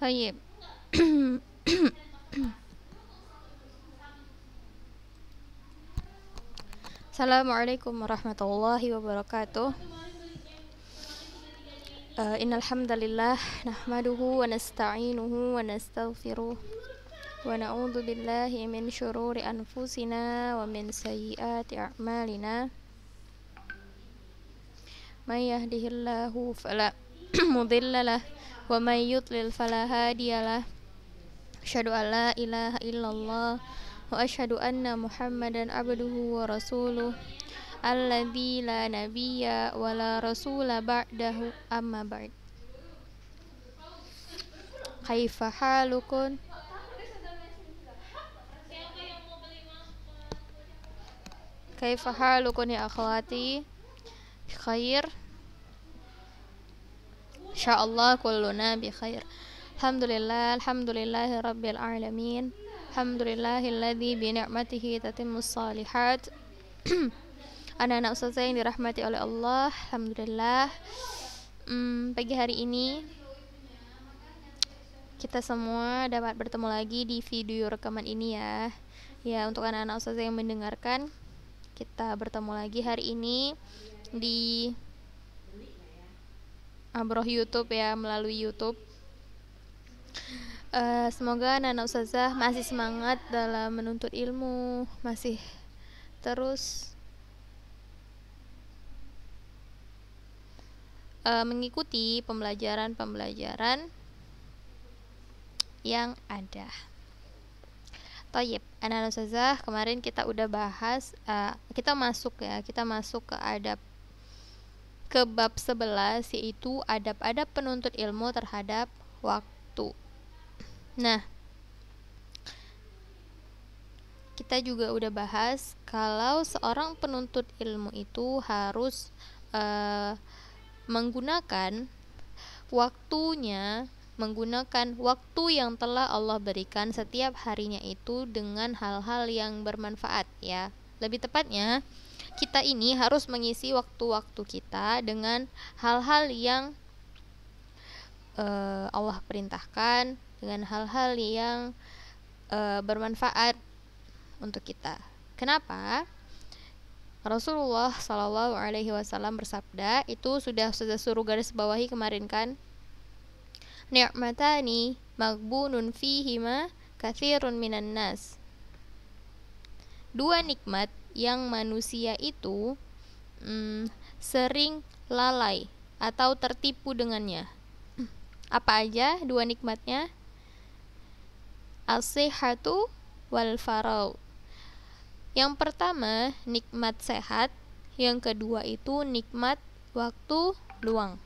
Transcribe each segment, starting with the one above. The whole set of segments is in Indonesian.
可以。Assalamualaikum warahmatullahi wabarakatuh. Uh, eh, innal hamdalillah nahmaduhu wa nasta'inuhu wa nastaghfiruh wa na'udzu billahi min shururi anfusina wa min sayyiati a'malina. May yahdihillahu fala mudhillalah wa may yudlil fala hadiyalah. Asyhadu an ilaha illallah وأشهد أن محمدا عبده ورسوله الذي لا نبي ولا رسول بعده أما بعد كيف حالكم كيف حالكم يا أخواتي بخير إن شاء الله كلنا بخير الحمد لله الحمد لله رب العالمين Alhamdulillahilladzi bi ni'matihi salihat. shalihat. Anak-anak Ustaz yang dirahmati oleh Allah, alhamdulillah. Hmm, pagi hari ini kita semua dapat bertemu lagi di video rekaman ini ya. Ya, untuk anak-anak Ustaz yang mendengarkan, kita bertemu lagi hari ini di Abroh YouTube ya, melalui YouTube. Eh, semoga Nana Ustazah masih semangat dalam menuntut ilmu, masih terus uh, mengikuti pembelajaran-pembelajaran yang ada. Toyib, anak Ustazah, kemarin kita udah bahas, uh, kita masuk ya, kita masuk ke adab ke bab 11 yaitu adab-adab penuntut ilmu terhadap waktu Nah, kita juga udah bahas kalau seorang penuntut ilmu itu harus uh, menggunakan waktunya menggunakan waktu yang telah Allah berikan setiap harinya itu dengan hal-hal yang bermanfaat ya. Lebih tepatnya, kita ini harus mengisi waktu-waktu kita dengan hal-hal yang uh, Allah perintahkan dengan hal-hal yang e, bermanfaat untuk kita. Kenapa? Rasulullah Shallallahu Alaihi Wasallam bersabda itu sudah sudah suruh garis bawahi kemarin kan ni'matani magbunun fihima kathirun minan nas dua nikmat yang manusia itu hmm, sering lalai atau tertipu dengannya apa aja dua nikmatnya as wal farau. Yang pertama, nikmat sehat, yang kedua itu nikmat waktu luang.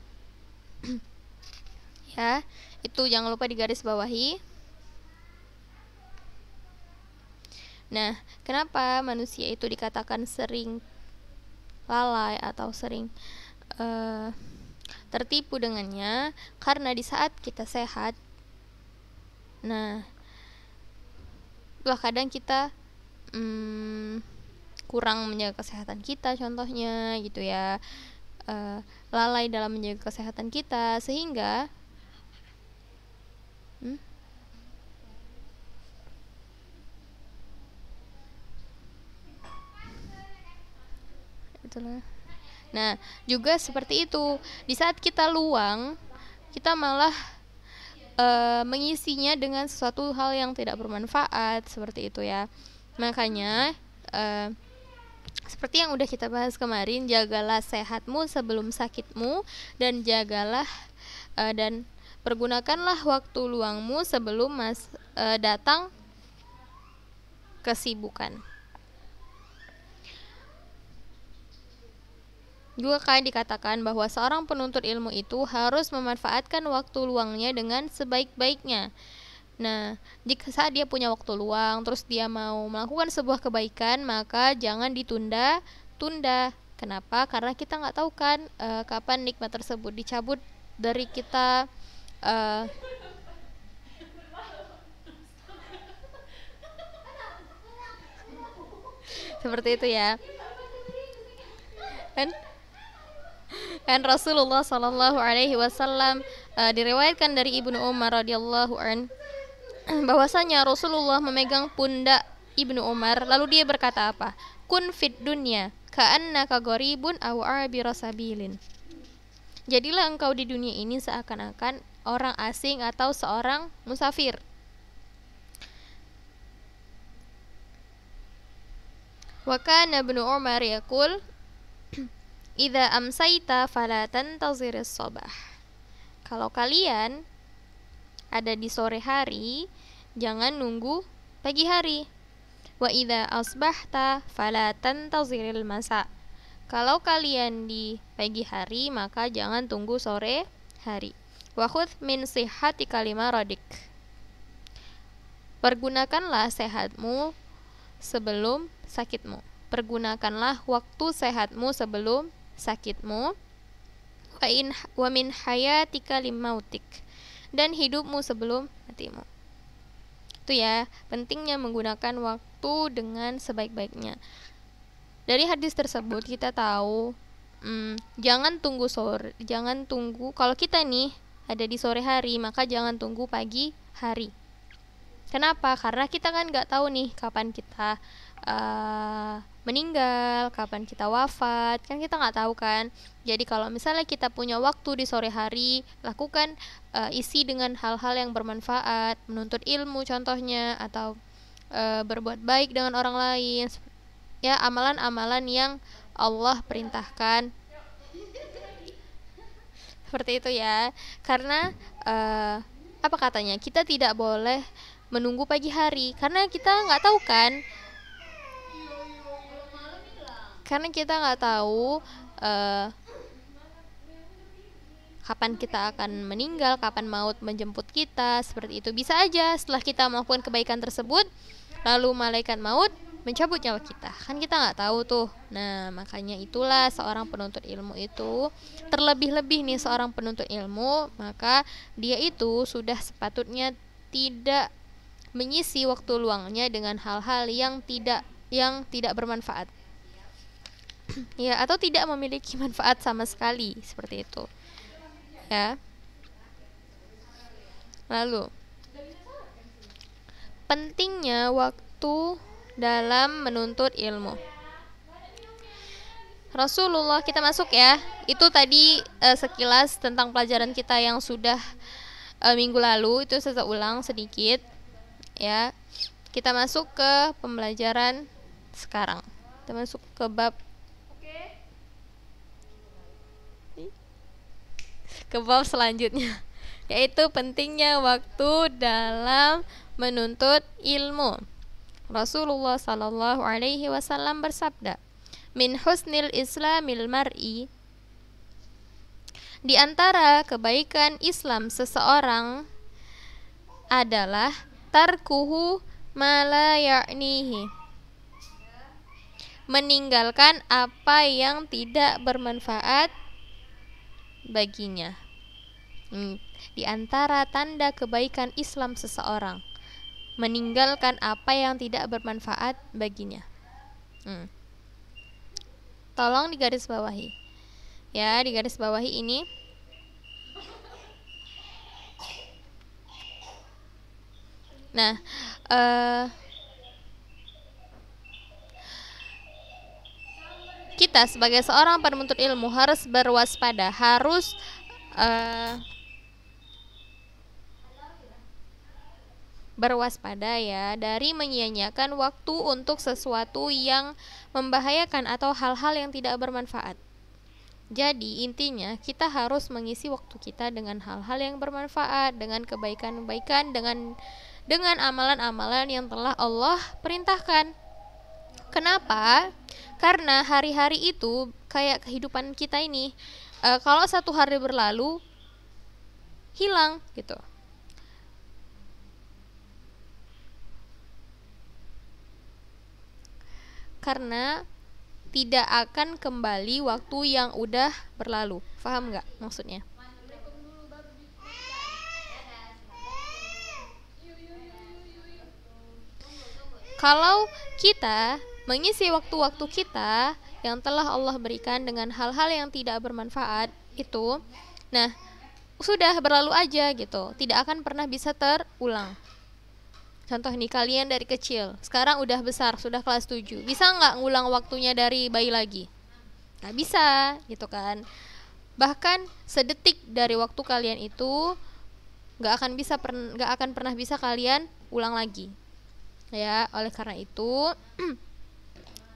ya, itu jangan lupa digaris bawahi. Nah, kenapa manusia itu dikatakan sering lalai atau sering uh, tertipu dengannya? Karena di saat kita sehat, nah lah kadang kita hmm, kurang menjaga kesehatan kita contohnya gitu ya e, lalai dalam menjaga kesehatan kita sehingga hmm? itulah nah juga seperti itu di saat kita luang kita malah uh, mengisinya dengan sesuatu hal yang tidak bermanfaat seperti itu ya makanya uh, seperti yang udah kita bahas kemarin jagalah sehatmu sebelum sakitmu dan jagalah uh, dan pergunakanlah waktu luangmu sebelum mas uh, datang kesibukan Juga kan dikatakan bahwa seorang penuntut ilmu itu harus memanfaatkan waktu luangnya dengan sebaik-baiknya. Nah, jika saat dia punya waktu luang, terus dia mau melakukan sebuah kebaikan, maka jangan ditunda, tunda. Kenapa? Karena kita nggak tahu kan uh, kapan nikmat tersebut dicabut dari kita. Uh, seperti itu ya kan dan Rasulullah Shallallahu Alaihi Wasallam uh, diriwayatkan dari ibnu Umar radhiyallahu an bahwasanya Rasulullah memegang pundak ibnu Umar lalu dia berkata apa kun fit dunya kaanna goribun awa abira jadilah engkau di dunia ini seakan-akan orang asing atau seorang musafir wakana Ibnu Umar yaqul am amsaita fala tantaziris sobah. Kalau kalian ada di sore hari, jangan nunggu pagi hari. Wa idza asbahta fala tantaziril masa. Kalau kalian di pagi hari, maka jangan tunggu sore hari. Wa khudh min sihhati kalimah radik. Pergunakanlah sehatmu sebelum sakitmu. Pergunakanlah waktu sehatmu sebelum sakitmu wa in wa min hayatika limautik dan hidupmu sebelum matimu. Itu ya, pentingnya menggunakan waktu dengan sebaik-baiknya. Dari hadis tersebut kita tahu hmm, jangan tunggu sore, jangan tunggu kalau kita nih ada di sore hari, maka jangan tunggu pagi hari. Kenapa? Karena kita kan nggak tahu nih kapan kita Eh, meninggal, kapan kita wafat, kan kita nggak tahu kan. Jadi kalau misalnya kita punya waktu di sore hari, lakukan uh, isi dengan hal-hal yang bermanfaat, menuntut ilmu contohnya atau uh, berbuat baik dengan orang lain. Ya, amalan-amalan yang Allah perintahkan. Seperti itu ya. Karena uh, apa katanya? Kita tidak boleh menunggu pagi hari karena kita nggak tahu kan karena kita nggak tahu uh, kapan kita akan meninggal, kapan maut menjemput kita, seperti itu. Bisa aja setelah kita melakukan kebaikan tersebut, lalu malaikat maut mencabut nyawa kita. Kan kita nggak tahu tuh. Nah, makanya itulah seorang penuntut ilmu itu terlebih-lebih nih seorang penuntut ilmu, maka dia itu sudah sepatutnya tidak menyisi waktu luangnya dengan hal-hal yang tidak yang tidak bermanfaat ya atau tidak memiliki manfaat sama sekali seperti itu ya lalu pentingnya waktu dalam menuntut ilmu Rasulullah kita masuk ya itu tadi e, sekilas tentang pelajaran kita yang sudah e, minggu lalu itu saya ulang sedikit ya kita masuk ke pembelajaran sekarang kita masuk ke bab ke bab selanjutnya yaitu pentingnya waktu dalam menuntut ilmu. Rasulullah Shallallahu Alaihi Wasallam bersabda, "Min husnil Islamil mar'i." Di antara kebaikan Islam seseorang adalah tarkuhu mala ya'nihi meninggalkan apa yang tidak bermanfaat baginya. Hmm, di antara tanda kebaikan Islam seseorang, meninggalkan apa yang tidak bermanfaat baginya. Hmm. Tolong digarisbawahi. Ya, digarisbawahi ini Nah, uh, kita sebagai seorang penuntut ilmu harus berwaspada, harus uh, berwaspada ya dari menyia-nyiakan waktu untuk sesuatu yang membahayakan atau hal-hal yang tidak bermanfaat. Jadi intinya kita harus mengisi waktu kita dengan hal-hal yang bermanfaat, dengan kebaikan-kebaikan, dengan dengan amalan-amalan yang telah Allah perintahkan. Kenapa? Karena hari-hari itu kayak kehidupan kita ini, e, kalau satu hari berlalu hilang gitu. karena tidak akan kembali waktu yang udah berlalu. faham nggak maksudnya? Kalau kita mengisi waktu-waktu kita yang telah Allah berikan dengan hal-hal yang tidak bermanfaat itu, nah sudah berlalu aja gitu, tidak akan pernah bisa terulang. Contoh nih kalian dari kecil, sekarang udah besar, sudah kelas 7. Bisa nggak ngulang waktunya dari bayi lagi? Nggak bisa, gitu kan. Bahkan sedetik dari waktu kalian itu nggak akan bisa nggak akan pernah bisa kalian ulang lagi. Ya, oleh karena itu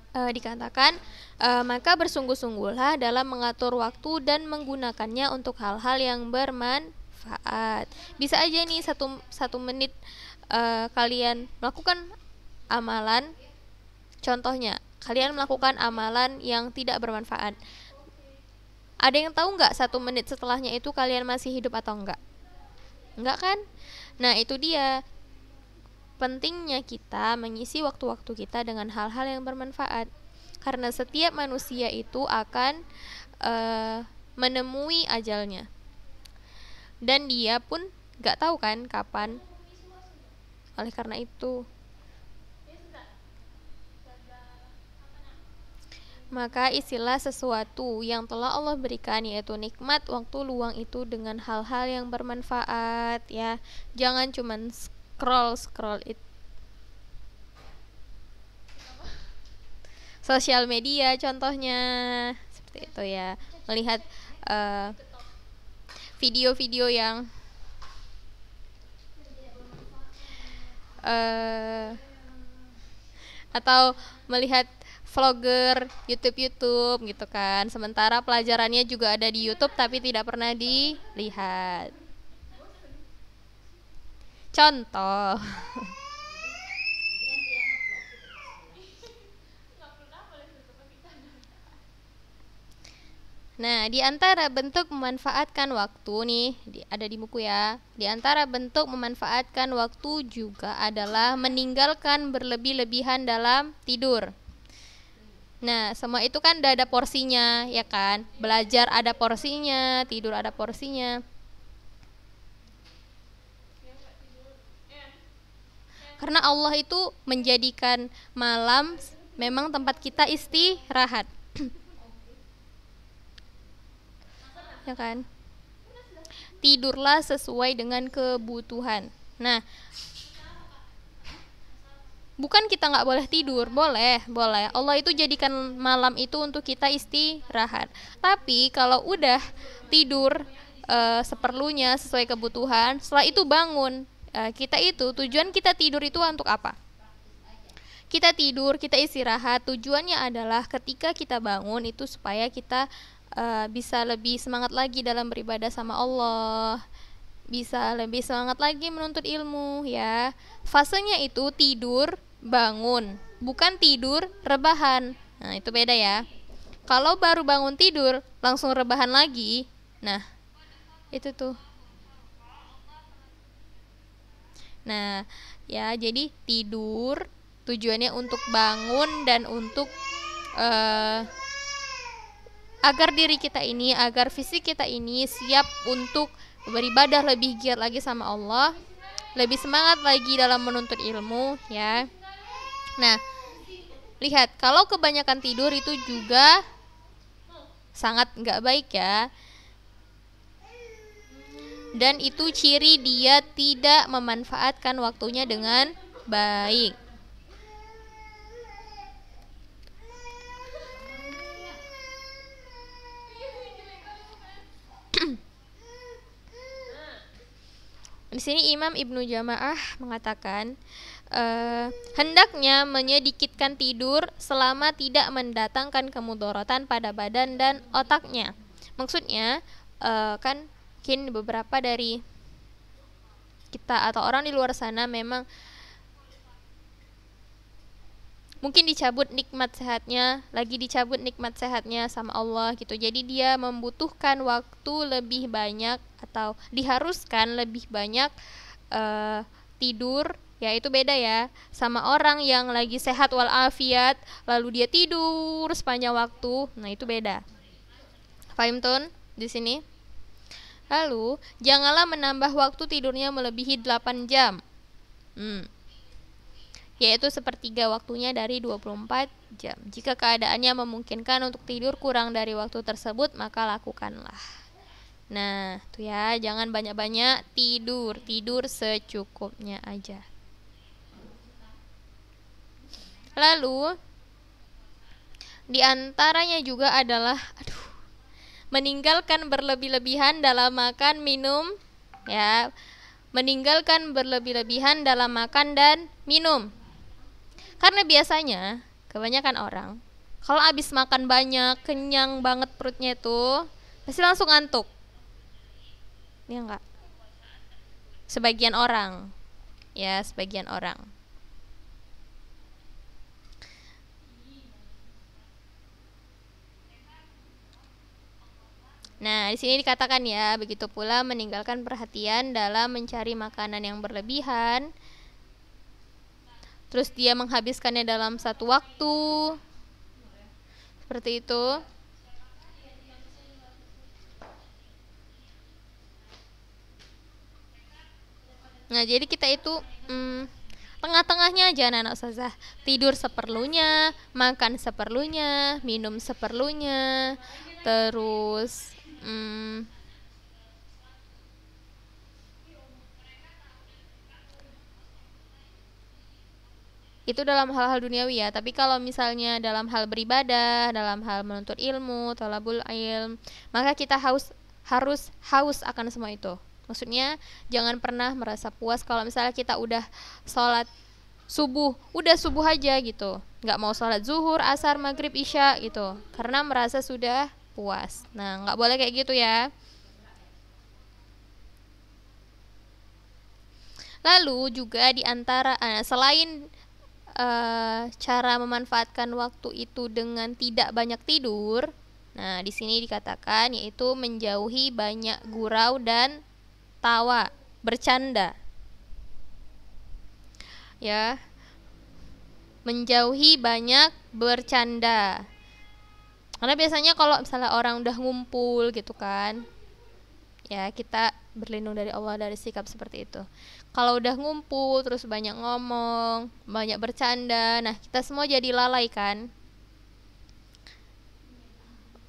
Uh, dikatakan uh, maka bersungguh-sungguhlah dalam mengatur waktu dan menggunakannya untuk hal-hal yang bermanfaat. Bisa aja nih satu satu menit uh, kalian melakukan amalan contohnya kalian melakukan amalan yang tidak bermanfaat ada yang tahu nggak satu menit setelahnya itu kalian masih hidup atau enggak enggak kan nah itu dia pentingnya kita mengisi waktu-waktu kita dengan hal-hal yang bermanfaat karena setiap manusia itu akan uh, menemui ajalnya dan dia pun nggak tahu kan kapan oleh karena itu, maka isilah sesuatu yang telah Allah berikan yaitu nikmat waktu luang itu dengan hal-hal yang bermanfaat ya jangan cuman scroll scroll itu sosial media contohnya seperti itu ya melihat eh, video-video uh, video -video yang uh, atau melihat vlogger YouTube-YouTube gitu kan. Sementara pelajarannya juga ada di YouTube tapi tidak pernah dilihat. Contoh. Nah, di antara bentuk memanfaatkan waktu nih, di, ada di buku ya. Di antara bentuk memanfaatkan waktu juga adalah meninggalkan berlebih-lebihan dalam tidur. Nah, semua itu kan udah ada porsinya, ya kan? Belajar ada porsinya, tidur ada porsinya. Karena Allah itu menjadikan malam memang tempat kita istirahat. ya kan? Tidurlah sesuai dengan kebutuhan. Nah, bukan kita nggak boleh tidur, boleh, boleh. Allah itu jadikan malam itu untuk kita istirahat. Tapi kalau udah tidur e, seperlunya sesuai kebutuhan, setelah itu bangun. E, kita itu tujuan kita tidur itu untuk apa? Kita tidur, kita istirahat. Tujuannya adalah ketika kita bangun itu supaya kita uh, bisa lebih semangat lagi dalam beribadah sama Allah bisa lebih semangat lagi menuntut ilmu ya fasenya itu tidur bangun bukan tidur rebahan nah itu beda ya kalau baru bangun tidur langsung rebahan lagi nah itu tuh nah ya jadi tidur tujuannya untuk bangun dan untuk uh, agar diri kita ini, agar fisik kita ini siap untuk beribadah lebih giat lagi sama Allah, lebih semangat lagi dalam menuntut ilmu ya. Nah, lihat kalau kebanyakan tidur itu juga sangat nggak baik ya. Dan itu ciri dia tidak memanfaatkan waktunya dengan baik. Di sini Imam Ibnu Jamaah mengatakan uh, hendaknya menyedikitkan tidur selama tidak mendatangkan kemudorotan pada badan dan otaknya. Maksudnya uh, kan mungkin beberapa dari kita atau orang di luar sana memang mungkin dicabut nikmat sehatnya, lagi dicabut nikmat sehatnya sama Allah gitu. Jadi dia membutuhkan waktu lebih banyak atau diharuskan lebih banyak uh, tidur ya itu beda ya sama orang yang lagi sehat walafiat lalu dia tidur sepanjang waktu nah itu beda Fahim Tun di sini lalu janganlah menambah waktu tidurnya melebihi 8 jam hmm yaitu sepertiga waktunya dari 24 jam. Jika keadaannya memungkinkan untuk tidur kurang dari waktu tersebut, maka lakukanlah. Nah, tuh ya, jangan banyak-banyak tidur, tidur secukupnya aja. Lalu di antaranya juga adalah aduh meninggalkan berlebih-lebihan dalam makan, minum, ya. Meninggalkan berlebih-lebihan dalam makan dan minum karena biasanya kebanyakan orang kalau habis makan banyak, kenyang banget perutnya itu, pasti langsung ngantuk. ya enggak? Sebagian orang. Ya, sebagian orang. Nah, di sini dikatakan ya, begitu pula meninggalkan perhatian dalam mencari makanan yang berlebihan, terus dia menghabiskannya dalam satu waktu seperti itu nah jadi kita itu hmm, tengah-tengahnya aja anak sazah tidur seperlunya makan seperlunya minum seperlunya terus hmm, itu dalam hal-hal duniawi ya tapi kalau misalnya dalam hal beribadah dalam hal menuntut ilmu tolabul ilm maka kita haus harus haus akan semua itu maksudnya jangan pernah merasa puas kalau misalnya kita udah sholat subuh udah subuh aja gitu nggak mau sholat zuhur asar maghrib isya gitu karena merasa sudah puas nah nggak boleh kayak gitu ya lalu juga di antara eh, selain Eh, cara memanfaatkan waktu itu dengan tidak banyak tidur. Nah, di sini dikatakan yaitu menjauhi banyak gurau dan tawa, bercanda. Ya. Menjauhi banyak bercanda. Karena biasanya kalau misalnya orang udah ngumpul gitu kan, ya kita berlindung dari Allah dari sikap seperti itu kalau udah ngumpul terus banyak ngomong banyak bercanda nah kita semua jadi lalai kan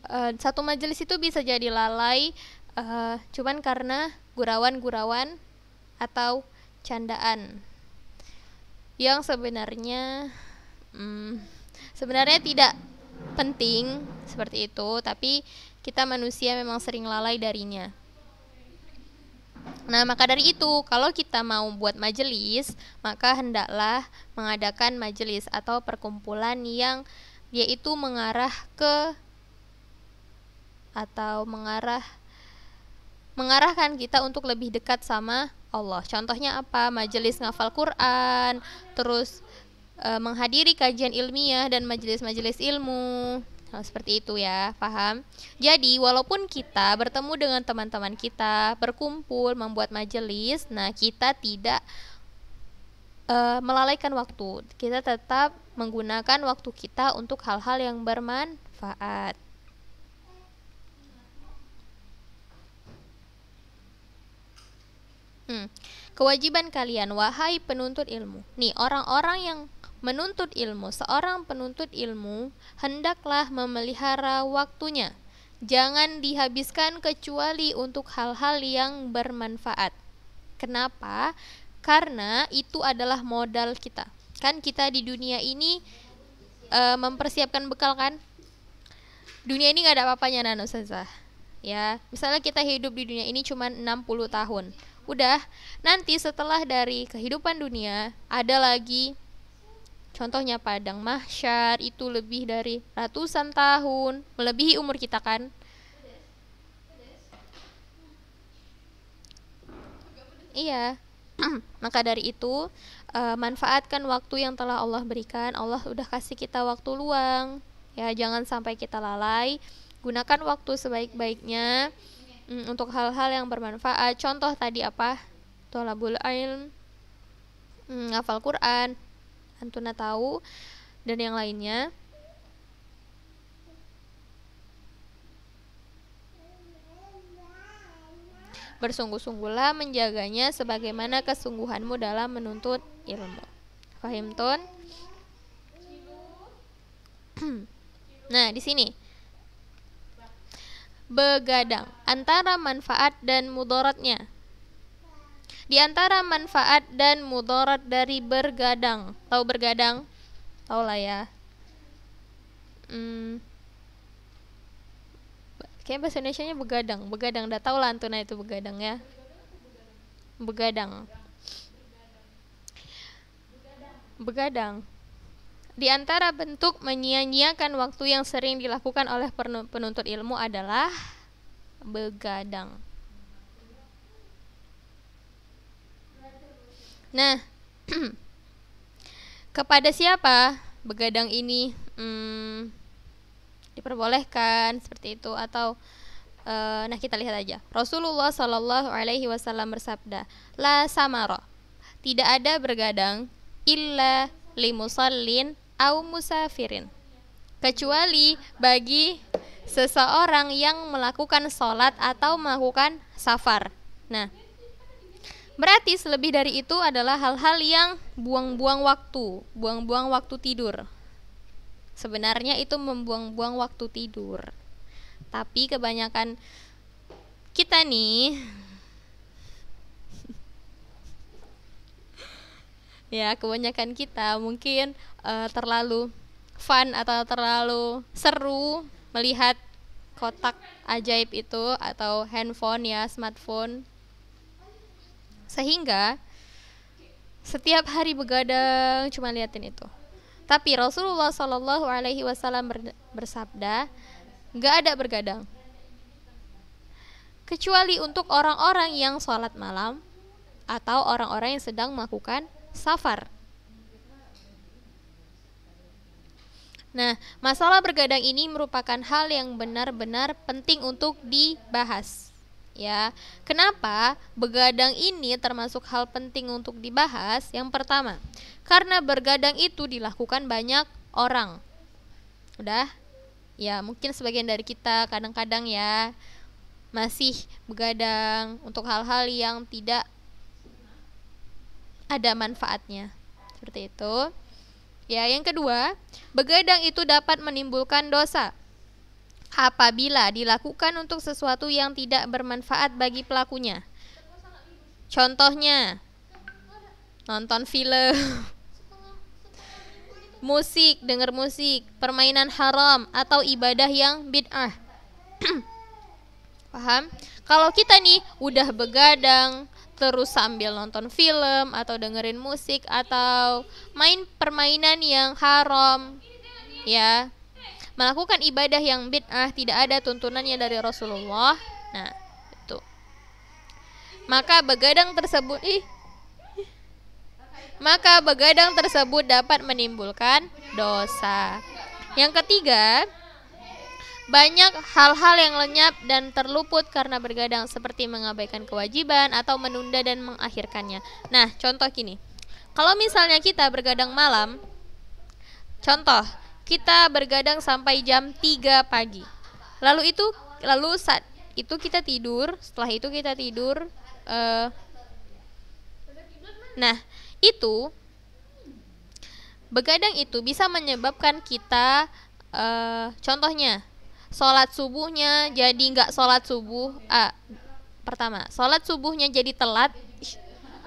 uh, satu majelis itu bisa jadi lalai uh, cuman karena gurawan-gurawan atau candaan yang sebenarnya hmm, sebenarnya tidak penting seperti itu tapi kita manusia memang sering lalai darinya Nah, maka dari itu, kalau kita mau buat majelis, maka hendaklah mengadakan majelis atau perkumpulan yang yaitu mengarah ke atau mengarah mengarahkan kita untuk lebih dekat sama Allah. Contohnya apa? Majelis ngafal Quran, terus e, menghadiri kajian ilmiah dan majelis-majelis ilmu nah seperti itu ya, paham? Jadi, walaupun kita bertemu dengan teman-teman kita, berkumpul, membuat majelis, nah kita tidak uh, melalaikan waktu. Kita tetap menggunakan waktu kita untuk hal-hal yang bermanfaat. Hmm. Kewajiban kalian, wahai penuntut ilmu. Nih, orang-orang yang Menuntut ilmu, seorang penuntut ilmu hendaklah memelihara waktunya. Jangan dihabiskan kecuali untuk hal-hal yang bermanfaat. Kenapa? Karena itu adalah modal kita. Kan kita di dunia ini e, mempersiapkan bekal kan? Dunia ini nggak ada apa-apanya Nano Ya, misalnya kita hidup di dunia ini cuma 60 tahun. Udah, nanti setelah dari kehidupan dunia ada lagi Contohnya padang mahsyar itu lebih dari ratusan tahun, melebihi umur kita kan? Iya. Maka dari itu, eh, manfaatkan waktu yang telah Allah berikan. Allah sudah kasih kita waktu luang. Ya, jangan sampai kita lalai. Gunakan waktu sebaik-baiknya mm, untuk hal-hal yang bermanfaat. Contoh tadi apa? Tolabul ilm, mm, hafal Quran, Antuna tahu dan yang lainnya. Bersungguh-sungguhlah menjaganya sebagaimana kesungguhanmu dalam menuntut ilmu. Fahim tun? nah, di sini begadang antara manfaat dan mudaratnya di antara manfaat dan mudarat dari bergadang, tahu bergadang? Tahu lah ya. Hmm. Kayaknya bahasa Indonesia-nya begadang, begadang. Udah tahu lah antuna itu begadang ya. Begadang. Begadang. Di antara bentuk menyia-nyiakan waktu yang sering dilakukan oleh penuntut ilmu adalah begadang. Nah, kepada siapa begadang ini hmm, diperbolehkan seperti itu atau uh, nah kita lihat aja. Rasulullah Shallallahu Alaihi Wasallam bersabda, la samara, tidak ada bergadang illa limusallin au musafirin kecuali bagi seseorang yang melakukan sholat atau melakukan safar. Nah, Berarti lebih dari itu adalah hal-hal yang buang-buang waktu, buang-buang waktu tidur. Sebenarnya itu membuang-buang waktu tidur. Tapi kebanyakan kita nih ya kebanyakan kita mungkin uh, terlalu fun atau terlalu seru melihat kotak ajaib itu atau handphone ya smartphone sehingga setiap hari begadang cuma liatin itu. Tapi Rasulullah Shallallahu Alaihi Wasallam bersabda, nggak ada bergadang. Kecuali untuk orang-orang yang sholat malam atau orang-orang yang sedang melakukan safar. Nah, masalah bergadang ini merupakan hal yang benar-benar penting untuk dibahas ya. Kenapa begadang ini termasuk hal penting untuk dibahas? Yang pertama, karena bergadang itu dilakukan banyak orang. Udah? Ya, mungkin sebagian dari kita kadang-kadang ya masih begadang untuk hal-hal yang tidak ada manfaatnya. Seperti itu. Ya, yang kedua, begadang itu dapat menimbulkan dosa apabila dilakukan untuk sesuatu yang tidak bermanfaat bagi pelakunya. Contohnya, nonton film, musik, dengar musik, permainan haram, atau ibadah yang bid'ah. Paham? Kalau kita nih udah begadang, terus sambil nonton film atau dengerin musik atau main permainan yang haram, ya melakukan ibadah yang bid'ah tidak ada tuntunannya dari Rasulullah. Nah, itu. Maka begadang tersebut ih maka begadang tersebut dapat menimbulkan dosa. Yang ketiga, banyak hal-hal yang lenyap dan terluput karena bergadang seperti mengabaikan kewajiban atau menunda dan mengakhirkannya. Nah, contoh gini. Kalau misalnya kita bergadang malam, contoh kita bergadang sampai jam 3 pagi. Lalu itu lalu saat itu kita tidur, setelah itu kita tidur uh, Nah, itu begadang itu bisa menyebabkan kita uh, contohnya sholat subuhnya jadi nggak sholat subuh uh, pertama sholat subuhnya jadi telat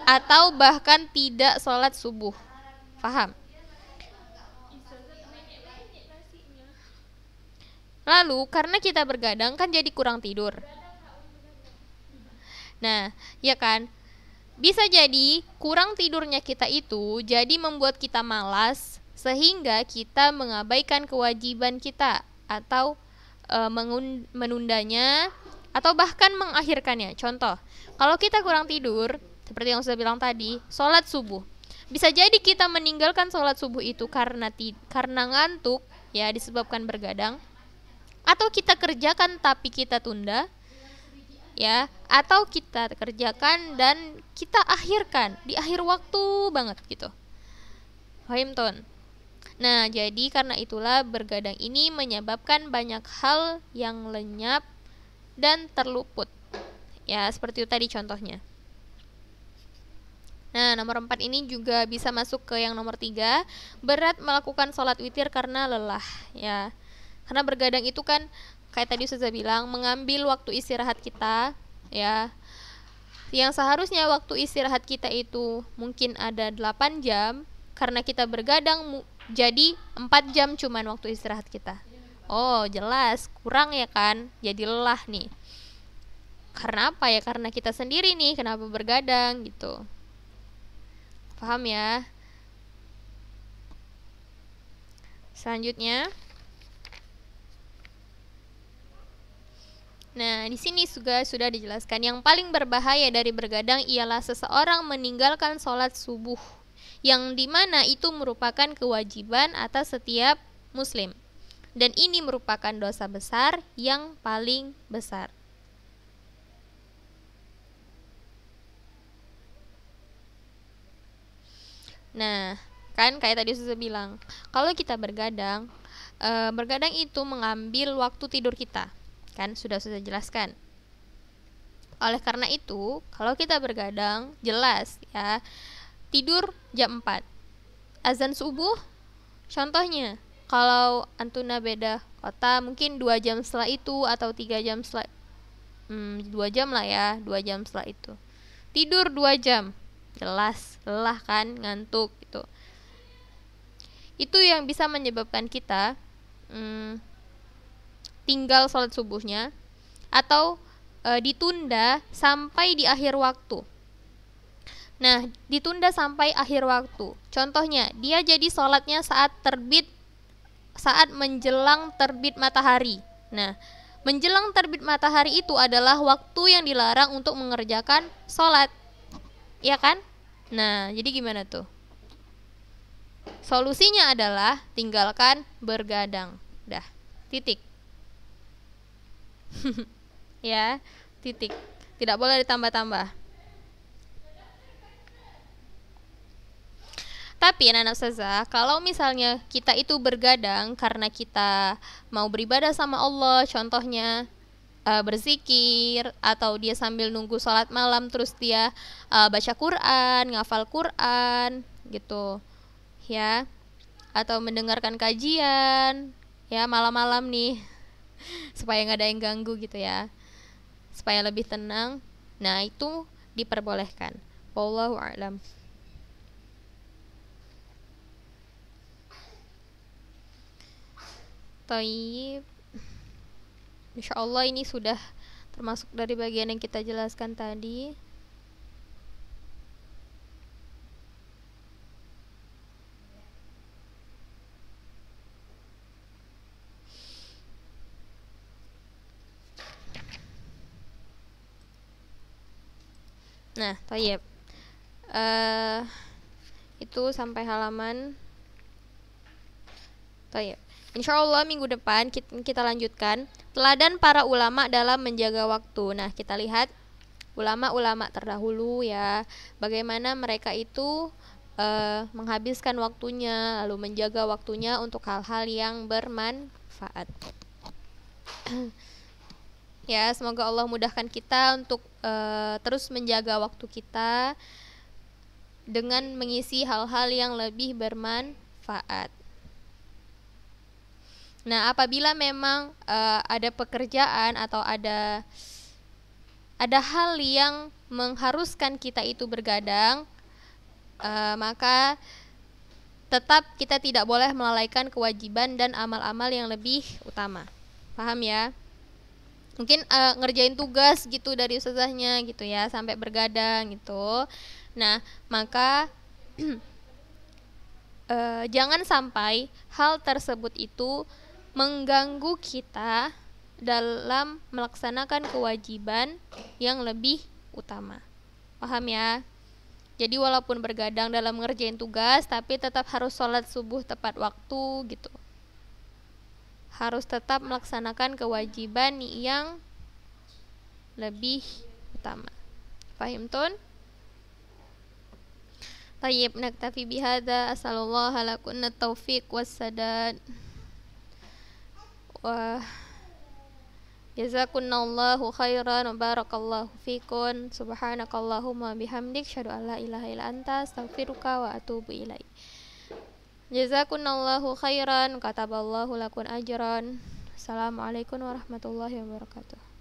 atau bahkan tidak sholat subuh paham Lalu, karena kita bergadang kan jadi kurang tidur. Nah, ya kan? Bisa jadi kurang tidurnya kita itu jadi membuat kita malas sehingga kita mengabaikan kewajiban kita atau e, menundanya atau bahkan mengakhirkannya. Contoh, kalau kita kurang tidur, seperti yang sudah bilang tadi, sholat subuh. Bisa jadi kita meninggalkan sholat subuh itu karena ti karena ngantuk, ya disebabkan bergadang, atau kita kerjakan tapi kita tunda ya atau kita kerjakan dan kita akhirkan di akhir waktu banget gitu Fahim nah jadi karena itulah bergadang ini menyebabkan banyak hal yang lenyap dan terluput ya seperti itu tadi contohnya Nah, nomor empat ini juga bisa masuk ke yang nomor tiga berat melakukan sholat witir karena lelah, ya. Karena bergadang itu kan kayak tadi sudah bilang mengambil waktu istirahat kita ya. Yang seharusnya waktu istirahat kita itu mungkin ada 8 jam karena kita bergadang jadi 4 jam cuman waktu istirahat kita. Oh, jelas kurang ya kan? Jadi lelah nih. Karena apa ya? Karena kita sendiri nih kenapa bergadang gitu. Paham ya? Selanjutnya Nah, di sini juga sudah dijelaskan yang paling berbahaya dari bergadang ialah seseorang meninggalkan sholat subuh, yang dimana itu merupakan kewajiban atas setiap Muslim, dan ini merupakan dosa besar yang paling besar. Nah, kan kayak tadi sudah bilang, kalau kita bergadang, e, bergadang itu mengambil waktu tidur kita Kan sudah sudah jelaskan. Oleh karena itu, kalau kita bergadang jelas ya. Tidur jam 4. Azan subuh contohnya kalau antuna beda kota mungkin dua jam setelah itu atau tiga jam setelah hmm, dua jam lah ya dua jam setelah itu tidur dua jam jelas lelah kan ngantuk gitu itu yang bisa menyebabkan kita hmm, tinggal sholat subuhnya atau e, ditunda sampai di akhir waktu. Nah, ditunda sampai akhir waktu. Contohnya, dia jadi sholatnya saat terbit, saat menjelang terbit matahari. Nah, menjelang terbit matahari itu adalah waktu yang dilarang untuk mengerjakan sholat. Ya kan? Nah, jadi gimana tuh? Solusinya adalah tinggalkan bergadang. Dah, titik. ya titik tidak boleh ditambah-tambah Tapi anak-anak saza, kalau misalnya kita itu bergadang karena kita mau beribadah sama Allah, contohnya uh, berzikir atau dia sambil nunggu sholat malam terus dia uh, baca Quran, ngafal Quran gitu, ya, atau mendengarkan kajian, ya malam-malam nih supaya nggak ada yang ganggu gitu ya supaya lebih tenang nah itu diperbolehkan wallahu a'lam Taib Insya Allah ini sudah termasuk dari bagian yang kita jelaskan tadi nah oh, iya. Eh uh, itu sampai halaman toyib oh, iya. insyaallah minggu depan kita lanjutkan teladan para ulama dalam menjaga waktu. Nah, kita lihat ulama-ulama terdahulu ya, bagaimana mereka itu uh, menghabiskan waktunya, lalu menjaga waktunya untuk hal-hal yang bermanfaat. ya semoga Allah mudahkan kita untuk uh, terus menjaga waktu kita dengan mengisi hal-hal yang lebih bermanfaat. Nah, apabila memang uh, ada pekerjaan atau ada ada hal yang mengharuskan kita itu bergadang, uh, maka tetap kita tidak boleh melalaikan kewajiban dan amal-amal yang lebih utama. Paham ya? mungkin uh, ngerjain tugas gitu dari ustazahnya gitu ya sampai bergadang gitu nah maka uh, jangan sampai hal tersebut itu mengganggu kita dalam melaksanakan kewajiban yang lebih utama paham ya jadi walaupun bergadang dalam ngerjain tugas tapi tetap harus sholat subuh tepat waktu gitu harus tetap melaksanakan kewajiban yang lebih utama. Fahim tun? Tayyib naktafi bihada asallallahu lakunna taufiq wassadad. Wah. Jazakunallahu khairan wa barakallahu fikun. Subhanakallahumma bihamdik syadu ilaha ila anta astaghfiruka wa atubu ilaih Jazakunallahu khairan, kataballahu lakun ajran. Assalamualaikum warahmatullahi wabarakatuh.